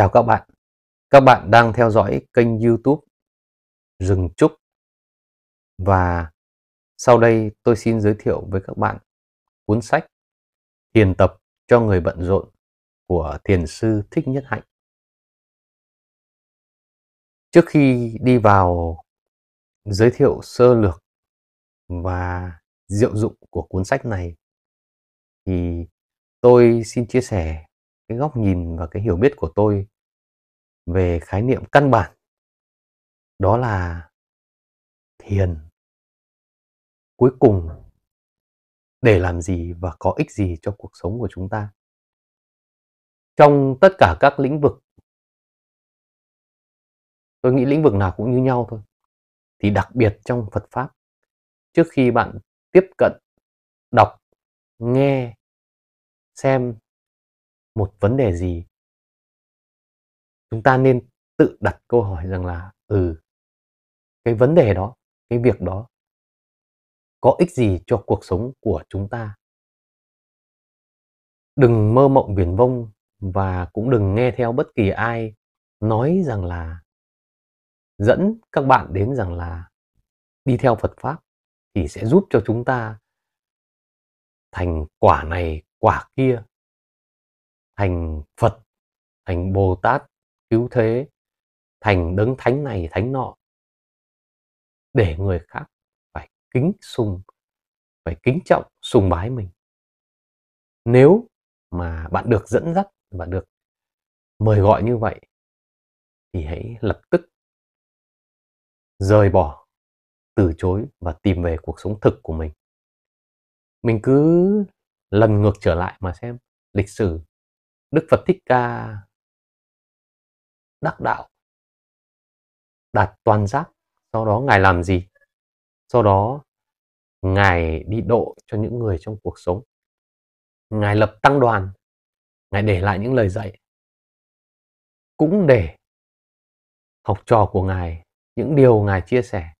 Chào các bạn. Các bạn đang theo dõi kênh YouTube Rừng Trúc. Và sau đây tôi xin giới thiệu với các bạn cuốn sách Thiền tập cho người bận rộn của thiền sư Thích Nhất Hạnh. Trước khi đi vào giới thiệu sơ lược và diệu dụng của cuốn sách này thì tôi xin chia sẻ cái góc nhìn và cái hiểu biết của tôi về khái niệm căn bản đó là thiền cuối cùng để làm gì và có ích gì cho cuộc sống của chúng ta trong tất cả các lĩnh vực tôi nghĩ lĩnh vực nào cũng như nhau thôi thì đặc biệt trong phật pháp trước khi bạn tiếp cận đọc nghe xem một vấn đề gì chúng ta nên tự đặt câu hỏi rằng là ừ cái vấn đề đó cái việc đó có ích gì cho cuộc sống của chúng ta đừng mơ mộng viển vông và cũng đừng nghe theo bất kỳ ai nói rằng là dẫn các bạn đến rằng là đi theo Phật pháp thì sẽ giúp cho chúng ta thành quả này quả kia thành Phật, thành Bồ Tát, cứu thế, thành đấng thánh này thánh nọ. Để người khác phải kính sùng, phải kính trọng, sùng bái mình. Nếu mà bạn được dẫn dắt, bạn được mời gọi như vậy thì hãy lập tức rời bỏ, từ chối và tìm về cuộc sống thực của mình. Mình cứ lần ngược trở lại mà xem lịch sử Đức Phật Thích Ca đắc đạo, đạt toàn giác, sau đó Ngài làm gì? Sau đó Ngài đi độ cho những người trong cuộc sống. Ngài lập tăng đoàn, Ngài để lại những lời dạy. Cũng để học trò của Ngài, những điều Ngài chia sẻ,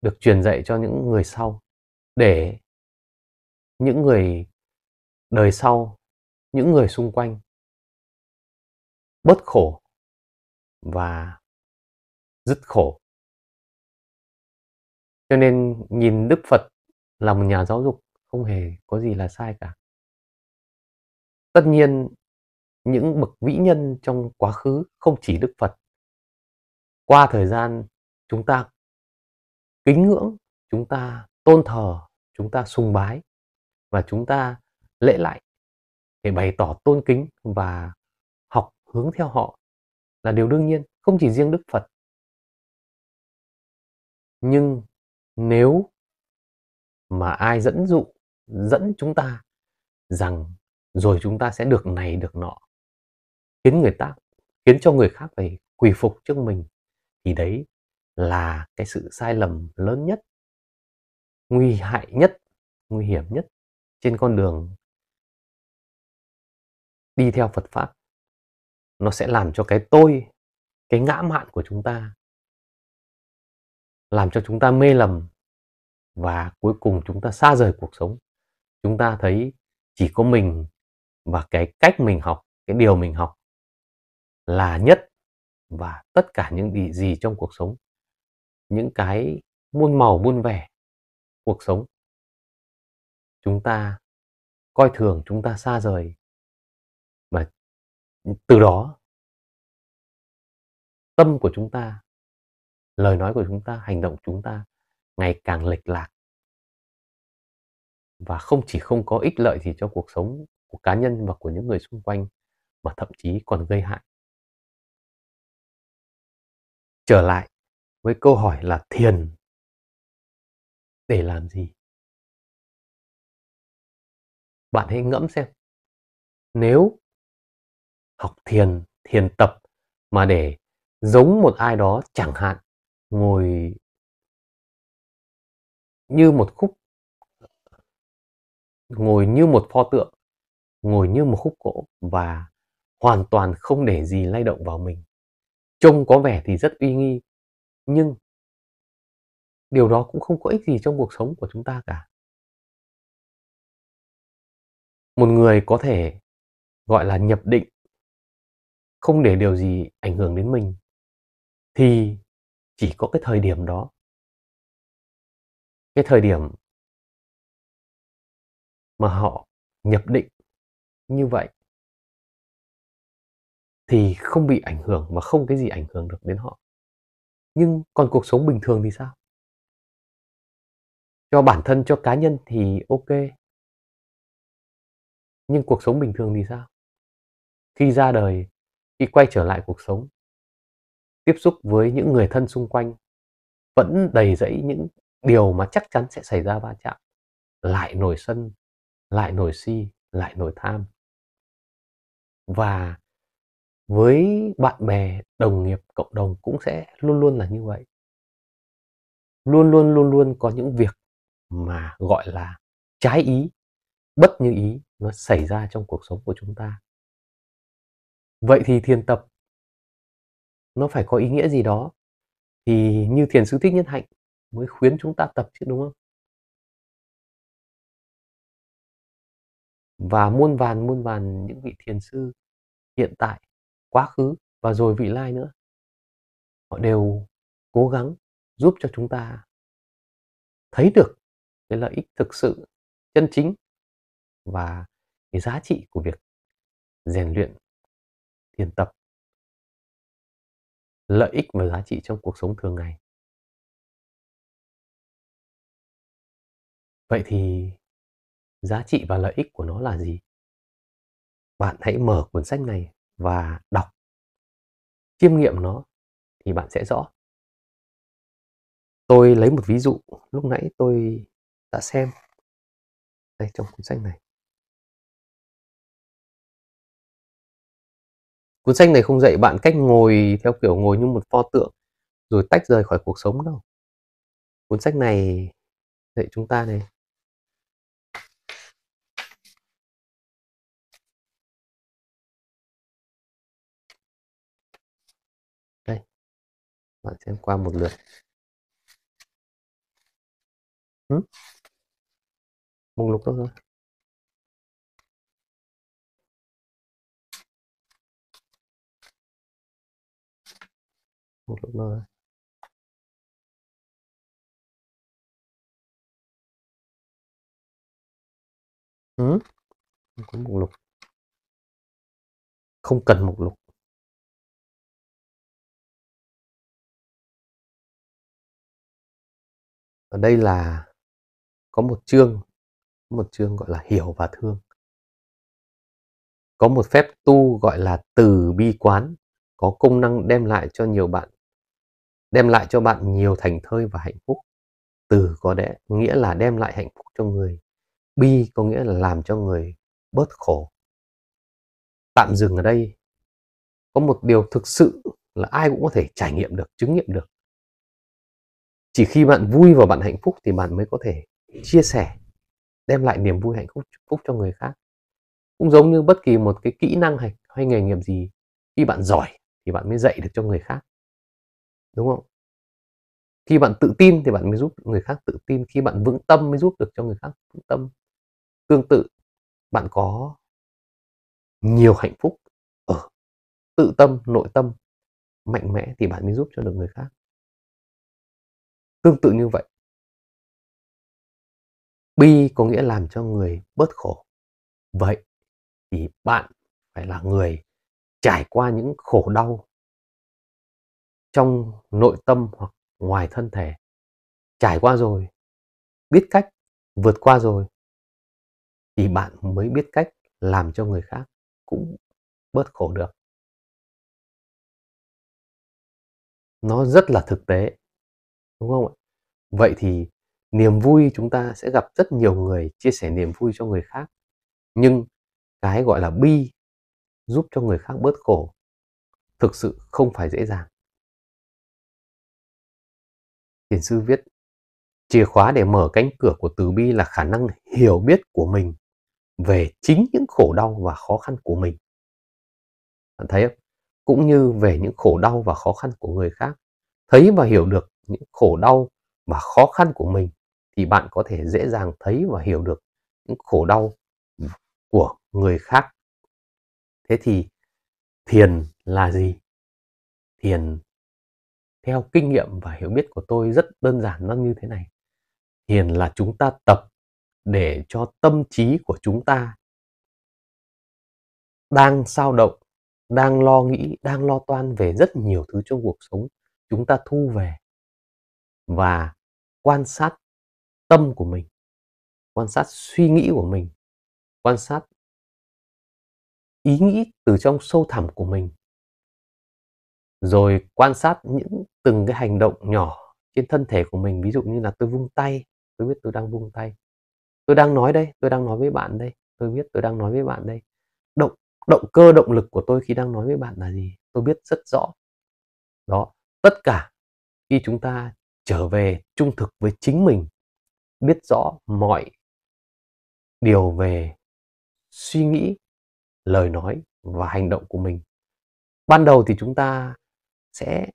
được truyền dạy cho những người sau, để những người đời sau những người xung quanh bớt khổ và dứt khổ cho nên nhìn đức phật là một nhà giáo dục không hề có gì là sai cả tất nhiên những bậc vĩ nhân trong quá khứ không chỉ đức phật qua thời gian chúng ta kính ngưỡng chúng ta tôn thờ chúng ta sùng bái và chúng ta lễ lại để bày tỏ tôn kính và học hướng theo họ là điều đương nhiên, không chỉ riêng Đức Phật. Nhưng nếu mà ai dẫn dụ, dẫn chúng ta rằng rồi chúng ta sẽ được này được nọ, khiến người ta, khiến cho người khác phải quỳ phục trước mình, thì đấy là cái sự sai lầm lớn nhất, nguy hại nhất, nguy hiểm nhất trên con đường đi theo Phật pháp nó sẽ làm cho cái tôi cái ngã mạn của chúng ta làm cho chúng ta mê lầm và cuối cùng chúng ta xa rời cuộc sống chúng ta thấy chỉ có mình và cái cách mình học cái điều mình học là nhất và tất cả những gì trong cuộc sống những cái muôn màu muôn vẻ cuộc sống chúng ta coi thường chúng ta xa rời từ đó tâm của chúng ta lời nói của chúng ta hành động của chúng ta ngày càng lệch lạc và không chỉ không có ích lợi gì cho cuộc sống của cá nhân và của những người xung quanh mà thậm chí còn gây hại trở lại với câu hỏi là thiền để làm gì bạn hãy ngẫm xem nếu học thiền thiền tập mà để giống một ai đó chẳng hạn ngồi như một khúc ngồi như một pho tượng ngồi như một khúc gỗ và hoàn toàn không để gì lay động vào mình trông có vẻ thì rất uy nghi nhưng điều đó cũng không có ích gì trong cuộc sống của chúng ta cả một người có thể gọi là nhập định không để điều gì ảnh hưởng đến mình thì chỉ có cái thời điểm đó cái thời điểm mà họ nhập định như vậy thì không bị ảnh hưởng mà không cái gì ảnh hưởng được đến họ nhưng còn cuộc sống bình thường thì sao cho bản thân cho cá nhân thì ok nhưng cuộc sống bình thường thì sao khi ra đời khi quay trở lại cuộc sống tiếp xúc với những người thân xung quanh vẫn đầy rẫy những điều mà chắc chắn sẽ xảy ra va chạm lại nổi sân lại nổi si lại nổi tham và với bạn bè đồng nghiệp cộng đồng cũng sẽ luôn luôn là như vậy luôn luôn luôn luôn có những việc mà gọi là trái ý bất như ý nó xảy ra trong cuộc sống của chúng ta vậy thì thiền tập nó phải có ý nghĩa gì đó thì như thiền sư thích nhân hạnh mới khuyến chúng ta tập chứ đúng không và muôn vàn muôn vàn những vị thiền sư hiện tại quá khứ và rồi vị lai nữa họ đều cố gắng giúp cho chúng ta thấy được cái lợi ích thực sự chân chính và cái giá trị của việc rèn luyện yên tâm lợi ích và giá trị trong cuộc sống thường ngày vậy thì giá trị và lợi ích của nó là gì bạn hãy mở cuốn sách này và đọc chiêm nghiệm nó thì bạn sẽ rõ tôi lấy một ví dụ lúc nãy tôi đã xem đây trong cuốn sách này cuốn sách này không dạy bạn cách ngồi theo kiểu ngồi như một pho tượng rồi tách rời khỏi cuộc sống đâu cuốn sách này dạy chúng ta này đây bạn xem qua một lượt ừ? mục lục đâu rồi một lúc lâu rồi ừ? có mục lục không cần mục lục ở đây là có một chương một chương gọi là hiểu và thương có một phép tu gọi là từ bi quán có công năng đem lại cho nhiều bạn đem lại cho bạn nhiều thành thơi và hạnh phúc từ có đẽ nghĩa là đem lại hạnh phúc cho người bi có nghĩa là làm cho người bớt khổ tạm dừng ở đây có một điều thực sự là ai cũng có thể trải nghiệm được chứng nghiệm được chỉ khi bạn vui và bạn hạnh phúc thì bạn mới có thể chia sẻ đem lại niềm vui hạnh phúc phúc cho người khác cũng giống như bất kỳ một cái kỹ năng hay, hay nghề nghiệp gì khi bạn giỏi thì bạn mới dạy được cho người khác đúng không khi bạn tự tin thì bạn mới giúp người khác tự tin khi bạn vững tâm mới giúp được cho người khác vững tâm tương tự bạn có nhiều hạnh phúc ở tự tâm nội tâm mạnh mẽ thì bạn mới giúp cho được người khác tương tự như vậy bi có nghĩa làm cho người bớt khổ vậy thì bạn phải là người trải qua những khổ đau trong nội tâm hoặc ngoài thân thể trải qua rồi biết cách vượt qua rồi thì bạn mới biết cách làm cho người khác cũng bớt khổ được nó rất là thực tế đúng không ạ vậy thì niềm vui chúng ta sẽ gặp rất nhiều người chia sẻ niềm vui cho người khác nhưng cái gọi là bi giúp cho người khác bớt khổ thực sự không phải dễ dàng Thiền sư viết, chìa khóa để mở cánh cửa của từ bi là khả năng hiểu biết của mình về chính những khổ đau và khó khăn của mình. Bạn thấy không? Cũng như về những khổ đau và khó khăn của người khác. Thấy và hiểu được những khổ đau và khó khăn của mình thì bạn có thể dễ dàng thấy và hiểu được những khổ đau của người khác. Thế thì thiền là gì? Thiền theo kinh nghiệm và hiểu biết của tôi rất đơn giản nó như thế này thiền là chúng ta tập để cho tâm trí của chúng ta đang sao động đang lo nghĩ đang lo toan về rất nhiều thứ trong cuộc sống chúng ta thu về và quan sát tâm của mình quan sát suy nghĩ của mình quan sát ý nghĩ từ trong sâu thẳm của mình rồi quan sát những từng cái hành động nhỏ trên thân thể của mình ví dụ như là tôi vung tay tôi biết tôi đang vung tay tôi đang nói đây tôi đang nói với bạn đây tôi biết tôi đang nói với bạn đây động động cơ động lực của tôi khi đang nói với bạn là gì tôi biết rất rõ đó tất cả khi chúng ta trở về trung thực với chính mình biết rõ mọi điều về suy nghĩ lời nói và hành động của mình ban đầu thì chúng ta sẽ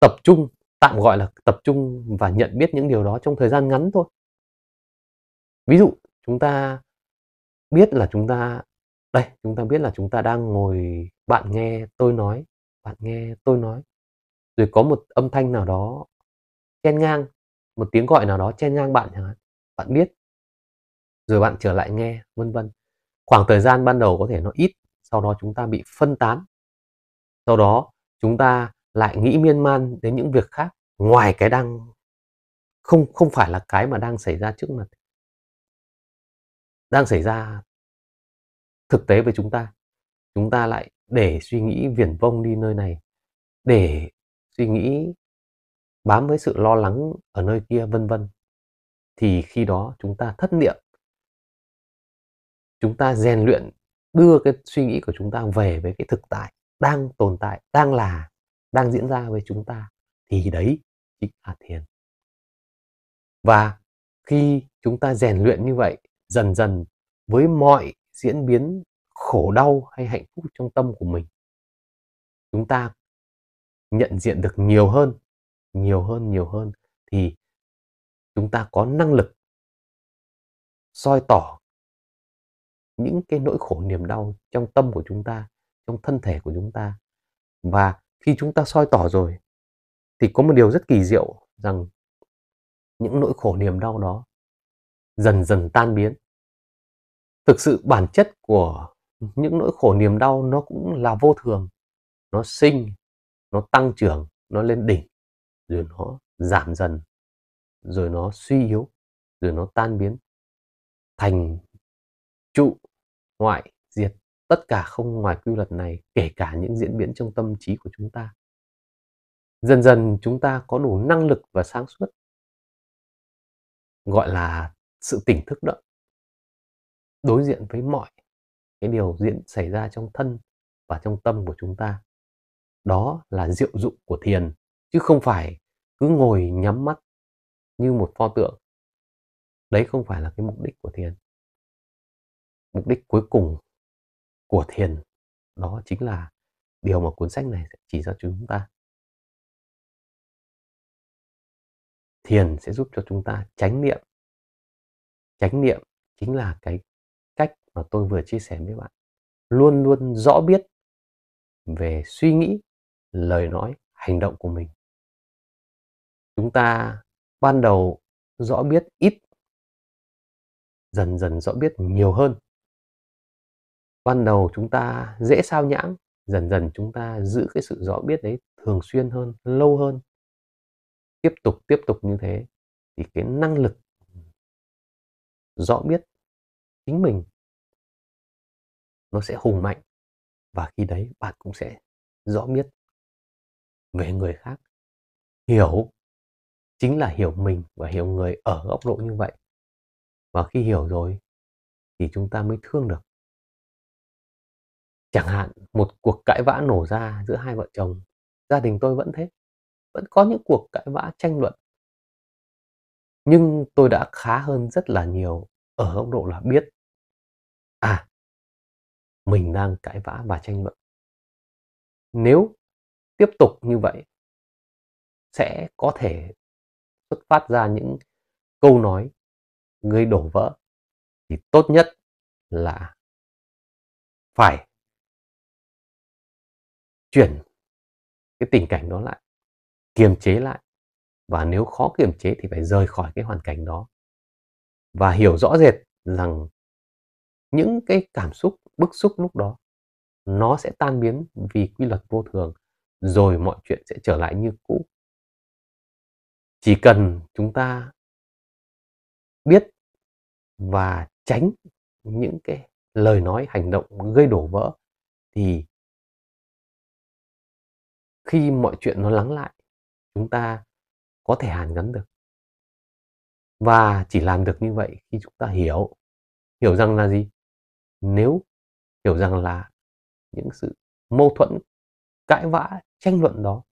tập trung tạm gọi là tập trung và nhận biết những điều đó trong thời gian ngắn thôi ví dụ chúng ta biết là chúng ta đây chúng ta biết là chúng ta đang ngồi bạn nghe tôi nói bạn nghe tôi nói rồi có một âm thanh nào đó chen ngang một tiếng gọi nào đó chen ngang bạn chẳng hạn bạn biết rồi bạn trở lại nghe vân vân khoảng thời gian ban đầu có thể nó ít sau đó chúng ta bị phân tán sau đó chúng ta lại nghĩ miên man đến những việc khác ngoài cái đang không không phải là cái mà đang xảy ra trước mặt đang xảy ra thực tế với chúng ta chúng ta lại để suy nghĩ viển vông đi nơi này để suy nghĩ bám với sự lo lắng ở nơi kia vân vân thì khi đó chúng ta thất niệm chúng ta rèn luyện đưa cái suy nghĩ của chúng ta về với cái thực tại đang tồn tại đang là đang diễn ra với chúng ta thì đấy chính là thiền và khi chúng ta rèn luyện như vậy dần dần với mọi diễn biến khổ đau hay hạnh phúc trong tâm của mình chúng ta nhận diện được nhiều hơn nhiều hơn nhiều hơn thì chúng ta có năng lực soi tỏ những cái nỗi khổ niềm đau trong tâm của chúng ta trong thân thể của chúng ta và khi chúng ta soi tỏ rồi thì có một điều rất kỳ diệu rằng những nỗi khổ niềm đau đó dần dần tan biến thực sự bản chất của những nỗi khổ niềm đau nó cũng là vô thường nó sinh nó tăng trưởng nó lên đỉnh rồi nó giảm dần rồi nó suy yếu rồi nó tan biến thành trụ ngoại diệt tất cả không ngoài quy luật này kể cả những diễn biến trong tâm trí của chúng ta dần dần chúng ta có đủ năng lực và sáng suốt gọi là sự tỉnh thức động đối diện với mọi cái điều diễn xảy ra trong thân và trong tâm của chúng ta đó là diệu dụng của thiền chứ không phải cứ ngồi nhắm mắt như một pho tượng đấy không phải là cái mục đích của thiền mục đích cuối cùng của thiền đó chính là điều mà cuốn sách này sẽ chỉ ra chúng ta thiền sẽ giúp cho chúng ta tránh niệm tránh niệm chính là cái cách mà tôi vừa chia sẻ với bạn luôn luôn rõ biết về suy nghĩ lời nói hành động của mình chúng ta ban đầu rõ biết ít dần dần rõ biết nhiều hơn ban đầu chúng ta dễ sao nhãng dần dần chúng ta giữ cái sự rõ biết đấy thường xuyên hơn lâu hơn tiếp tục tiếp tục như thế thì cái năng lực rõ biết chính mình nó sẽ hùng mạnh và khi đấy bạn cũng sẽ rõ biết về người khác hiểu chính là hiểu mình và hiểu người ở góc độ như vậy và khi hiểu rồi thì chúng ta mới thương được chẳng hạn một cuộc cãi vã nổ ra giữa hai vợ chồng gia đình tôi vẫn thế vẫn có những cuộc cãi vã tranh luận nhưng tôi đã khá hơn rất là nhiều ở góc độ là biết à mình đang cãi vã và tranh luận nếu tiếp tục như vậy sẽ có thể xuất phát ra những câu nói gây đổ vỡ thì tốt nhất là phải chuyển cái tình cảnh đó lại kiềm chế lại và nếu khó kiềm chế thì phải rời khỏi cái hoàn cảnh đó và hiểu rõ rệt rằng những cái cảm xúc bức xúc lúc đó nó sẽ tan biến vì quy luật vô thường rồi mọi chuyện sẽ trở lại như cũ chỉ cần chúng ta biết và tránh những cái lời nói hành động gây đổ vỡ thì khi mọi chuyện nó lắng lại chúng ta có thể hàn gắn được và chỉ làm được như vậy khi chúng ta hiểu hiểu rằng là gì nếu hiểu rằng là những sự mâu thuẫn cãi vã tranh luận đó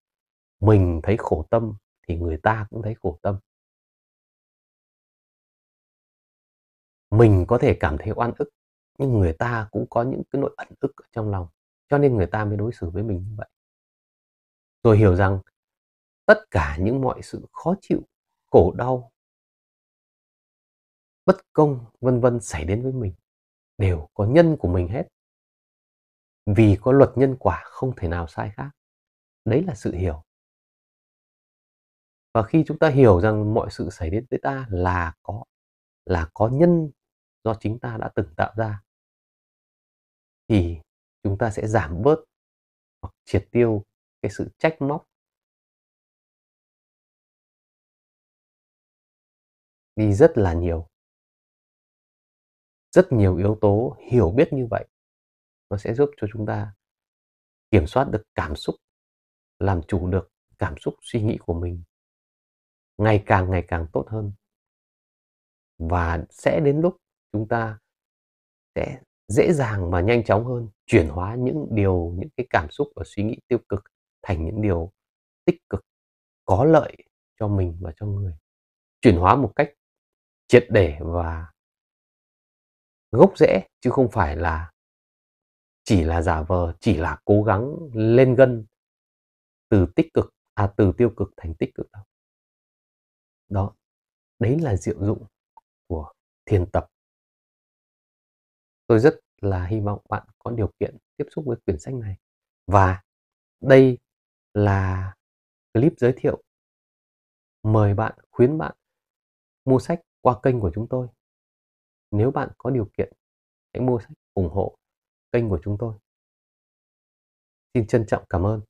mình thấy khổ tâm thì người ta cũng thấy khổ tâm mình có thể cảm thấy oan ức nhưng người ta cũng có những cái nỗi ẩn ức ở trong lòng cho nên người ta mới đối xử với mình như vậy rồi hiểu rằng tất cả những mọi sự khó chịu, khổ đau, bất công vân vân xảy đến với mình đều có nhân của mình hết. Vì có luật nhân quả không thể nào sai khác. Đấy là sự hiểu. Và khi chúng ta hiểu rằng mọi sự xảy đến với ta là có là có nhân do chính ta đã từng tạo ra thì chúng ta sẽ giảm bớt hoặc triệt tiêu cái sự trách móc đi rất là nhiều rất nhiều yếu tố hiểu biết như vậy nó sẽ giúp cho chúng ta kiểm soát được cảm xúc làm chủ được cảm xúc suy nghĩ của mình ngày càng ngày càng tốt hơn và sẽ đến lúc chúng ta sẽ dễ dàng và nhanh chóng hơn chuyển hóa những điều những cái cảm xúc và suy nghĩ tiêu cực thành những điều tích cực có lợi cho mình và cho người chuyển hóa một cách triệt để và gốc rễ chứ không phải là chỉ là giả vờ chỉ là cố gắng lên gân từ tích cực à từ tiêu cực thành tích cực đâu đó đấy là diệu dụng của thiền tập tôi rất là hy vọng bạn có điều kiện tiếp xúc với quyển sách này và đây là clip giới thiệu mời bạn khuyến bạn mua sách qua kênh của chúng tôi nếu bạn có điều kiện hãy mua sách ủng hộ kênh của chúng tôi xin trân trọng cảm ơn